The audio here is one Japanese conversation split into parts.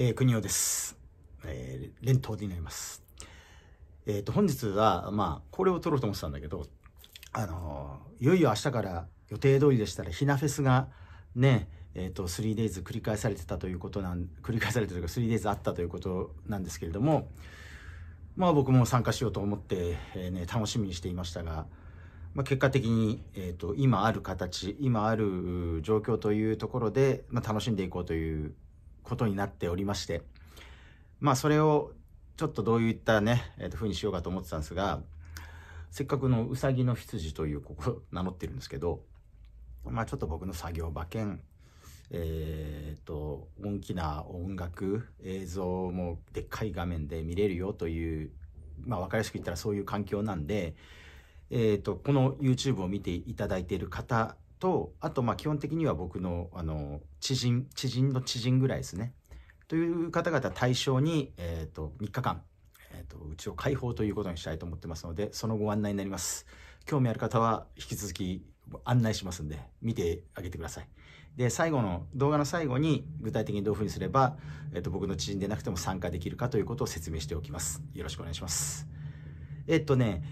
えー、国をです。えー、連投になります。えっ、ー、と、本日は、まあ、これを撮ろうと思ってたんだけど、あのー、いよいよ明日から予定通りでしたら、ひなフェスがね、えっ、ー、と、3days 繰り返されてたということなん、繰り返されてというか、3days あったということなんですけれども、まあ僕も参加しようと思って、えー、ね、楽しみにしていましたが、まあ、結果的に、えーと、と今ある形今ある状況というところで、まあ、楽しんでいこうということになっておりまして、まあそれをちょっとどういったね、えー、と風にしようかと思ってたんですが、せっかくのうさぎの羊というここ名乗ってるんですけど、まあちょっと僕の作業馬券、えっ、ー、と、大きな音楽、映像もでっかい画面で見れるよという、まあ分かりやすく言ったらそういう環境なんで、えっ、ー、と、この YouTube を見ていただいている方とあとまあ基本的には僕のあの知人知人の知人ぐらいですねという方々対象に、えーと、3日間、えーと、うちを開放ということにしたいと思ってますのでそのご案内になります興味ある方は引き続き案内しますんで見てあげてくださいで最後の動画の最後に具体的にどういうふうにすれば、えーと、と僕の知人でなくても参加できるかということを説明しておきますよろしくお願いしますえっ、ー、とね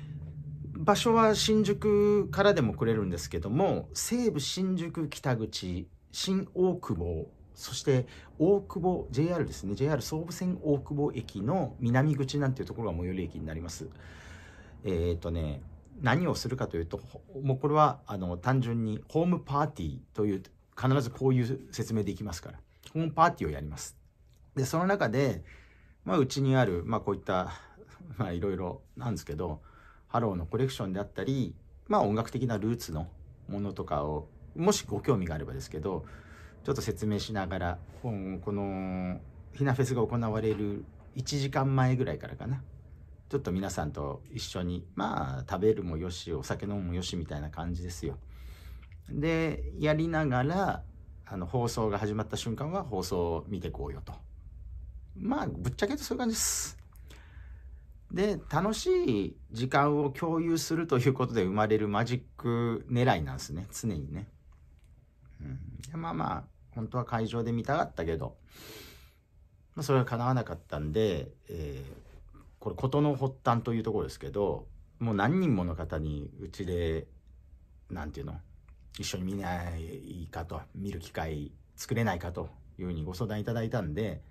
場所は新宿からでも来れるんですけども西武新宿北口新大久保そして大久保 JR ですね JR 総武線大久保駅の南口なんていうところが最寄り駅になりますえっ、ー、とね何をするかというともうこれはあの単純にホームパーティーという必ずこういう説明できますからホームパーティーをやりますでその中でまあうちにあるまあこういったまあいろいろなんですけどハローのコレクションであったり、まあ音楽的なルーツのものとかを、もしご興味があればですけど、ちょっと説明しながら、この、ひなフェスが行われる1時間前ぐらいからかな。ちょっと皆さんと一緒に、まあ食べるもよし、お酒飲むもよしみたいな感じですよ。で、やりながら、あの放送が始まった瞬間は放送を見てこうよと。まあ、ぶっちゃけとそういう感じです。で、楽しい時間を共有するということで生まれるマジック狙いなんですね、常にね。うん、でまあまあ、本当は会場で見たかったけど、まあ、それは叶わなかったんで、えー、これ事の発端というところですけど、もう何人もの方にうちで、なんていうの、一緒に見ないかと、見る機会作れないかというふうにご相談いただいたんで、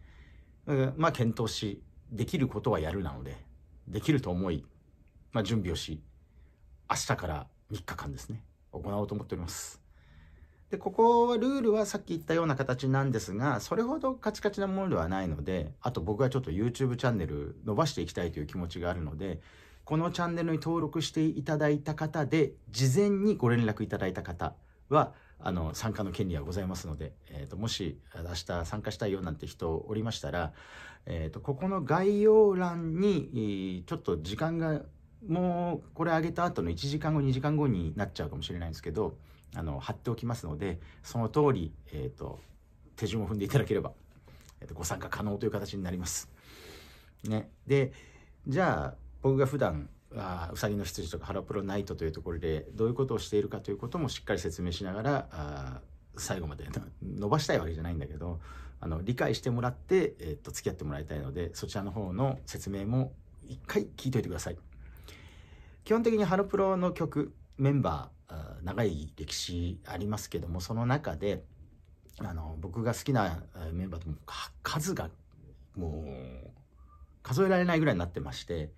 うん、まあ検討し、できることはやるなので、できると思い、まあ、準備をし、明日から3日間ですね、行おうと思っております。で、ここはルールはさっき言ったような形なんですが、それほどカチカチなものではないので、あと僕はちょっと YouTube チャンネル伸ばしていきたいという気持ちがあるので、このチャンネルに登録していただいた方で、事前にご連絡いただいた方は、あの参加の権利はございますので、えーと、もし明日参加したいよなんて人おりましたら、えーと、ここの概要欄にちょっと時間がもうこれ上げた後の1時間後2時間後になっちゃうかもしれないんですけどあの貼っておきますのでその通り、えーと、手順を踏んでいただければ、えー、とご参加可能という形になります。ね、でじゃあ僕が普段あうさぎの羊とかハロプロナイトというところでどういうことをしているかということもしっかり説明しながらあ最後まで伸ばしたいわけじゃないんだけどあの理解してもらって、えっと付き合ってもらいたいのでそちらの方の説明も一回聞いといてください基本的にハロプロの曲メンバー長い歴史ありますけどもその中であの僕が好きなメンバーとも数がもう数えられないぐらいになってまして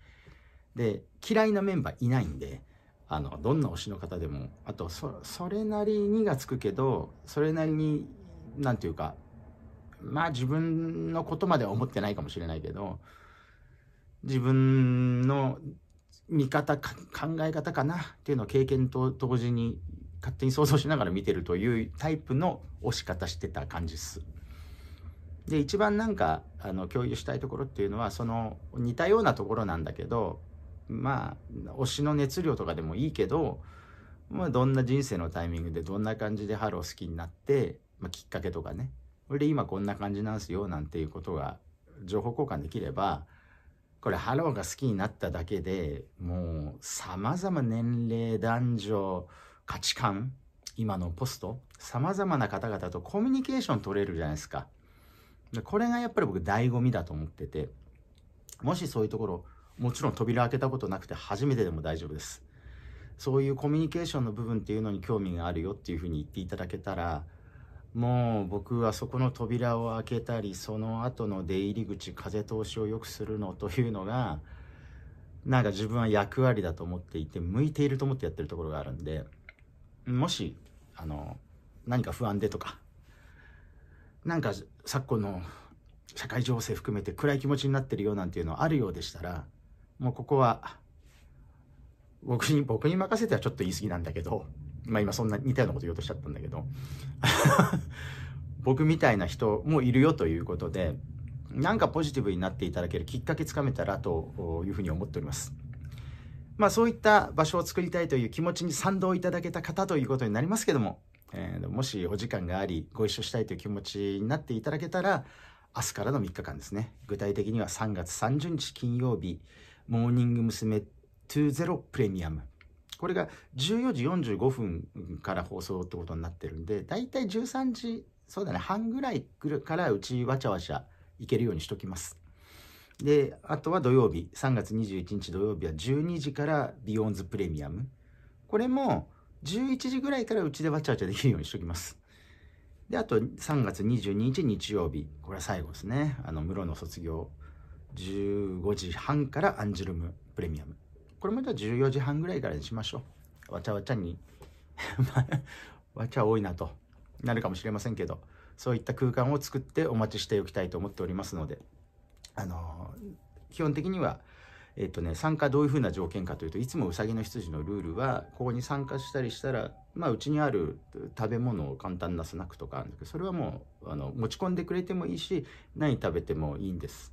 で嫌いなメンバーいないんであのどんな推しの方でもあとそれなりにがつくけどそれなりに何て言うかまあ自分のことまでは思ってないかもしれないけど自分の見方考え方かなっていうのを経験と同時に勝手に想像しながら見てるというタイプの押し方してた感じっす。で一番なんかあの共有したいところっていうのはその似たようなところなんだけどまあ推しの熱量とかでもいいけど、まあ、どんな人生のタイミングでどんな感じでハロー好きになって、まあ、きっかけとかね俺今こんな感じなんすよなんていうことが情報交換できればこれハローが好きになっただけでもうさまざま年齢男女価値観今のポストさまざまな方々とコミュニケーション取れるじゃないですか。これがやっぱり僕醍醐味だと思っててもしそういうところもちろん扉開けたことなくて初めてでも大丈夫ですそういうコミュニケーションの部分っていうのに興味があるよっていうふうに言っていただけたらもう僕はそこの扉を開けたりその後の出入り口風通しを良くするのというのがなんか自分は役割だと思っていて向いていると思ってやってるところがあるんでもしあの何か不安でとかなんか昨今の社会情勢含めて暗い気持ちになってるよなんていうのあるようでしたらもうここは、僕に、僕に任せてはちょっと言い過ぎなんだけど、まあ今そんな似たようなこと言おうとしちゃったんだけど、僕みたいな人もいるよということで、なんかポジティブになっていただけるきっかけつかめたらというふうに思っております。まあそういった場所を作りたいという気持ちに賛同いただけた方ということになりますけども、えー、もしお時間がありご一緒したいという気持ちになっていただけたら、明日からの3日間ですね。具体的には3月30日金曜日、モーニング娘。20プレミアム。これが14時45分から放送ってことになってるんで、だいたい13時、そうだね、半ぐらいからうちわちゃわちゃ行けるようにしときます。で、あとは土曜日、3月21日土曜日は12時からビヨンズプレミアム。これも11時ぐらいからうちでわちゃわちゃできるようにしときます。で、あと3月22日日曜日。これは最後ですね。あの、室の卒業15時半からアンジュルムプレミアムこれもじゃあ14時半ぐらいからにしましょうわちゃわちゃに わちゃ多いなとなるかもしれませんけどそういった空間を作ってお待ちしておきたいと思っておりますのであのー、基本的にはえっとね、参加どういうふうな条件かというといつもうさぎの羊のルールはここに参加したりしたらまあうちにある食べ物を簡単なスナックとかあるんだけどそれはもうあの持ち込んでくれてもいいし何食べてもいいんです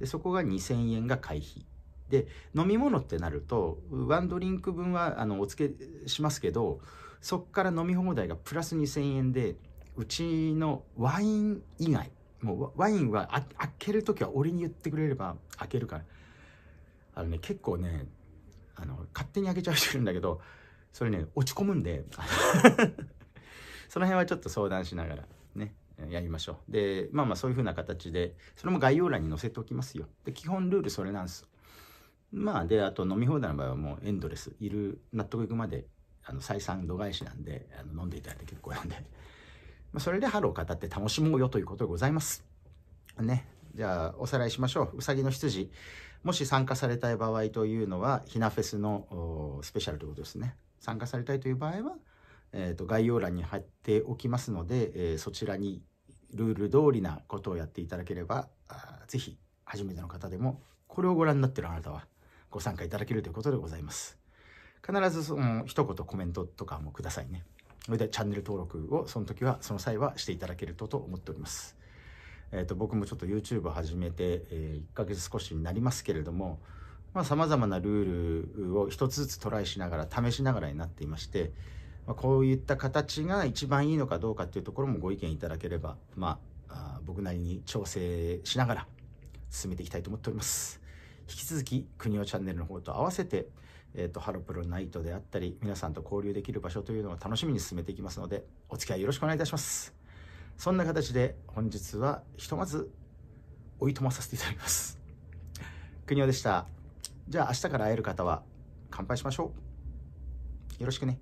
でそこが2,000円が会費で飲み物ってなるとワンドリンク分はあのお付けしますけどそこから飲み放題がプラス2,000円でうちのワイン以外もうワインは開ける時は俺に言ってくれれば開けるからあのね結構ねあの勝手に開けちゃう人いるんだけどそれね落ち込むんで その辺はちょっと相談しながら。やりましょう。で、まあまあそういう風な形で、それも概要欄に載せておきますよ。で、基本ルールそれなんです。まあ、で、あと飲み放題の場合はもうエンドレス、いる、納得いくまで、あの、採算度外視なんで、あの飲んでいただいて結構なんで、まあ、それで春を語って楽しもうよということでございます。ね。じゃあ、おさらいしましょう。うさぎの羊。もし参加されたい場合というのは、ひなフェスのスペシャルということですね。参加されたいという場合は、えーと、概要欄に貼っておきますので、えー、そちらにルール通りなことをやっていただければ是非初めての方でもこれをご覧になってるあなたはご参加いただけるということでございます必ずその一言コメントとかもくださいねそれでチャンネル登録をその時はその際はしていただけるとと思っておりますえーと、僕もちょっと YouTube を始めて、えー、1ヶ月少しになりますけれどもさまざ、まなルールを一つずつトライしながら試しながらになっていましてまあ、こういった形が一番いいのかどうかっていうところもご意見いただければ、まあ、あ僕なりに調整しながら進めていきたいと思っております。引き続き、国尾チャンネルの方と合わせて、えっ、ー、と、ハロプロナイトであったり、皆さんと交流できる場所というのを楽しみに進めていきますので、お付き合いよろしくお願いいたします。そんな形で、本日はひとまず、おいとまさせていただきます。国尾でした。じゃあ、明日から会える方は、乾杯しましょう。よろしくね。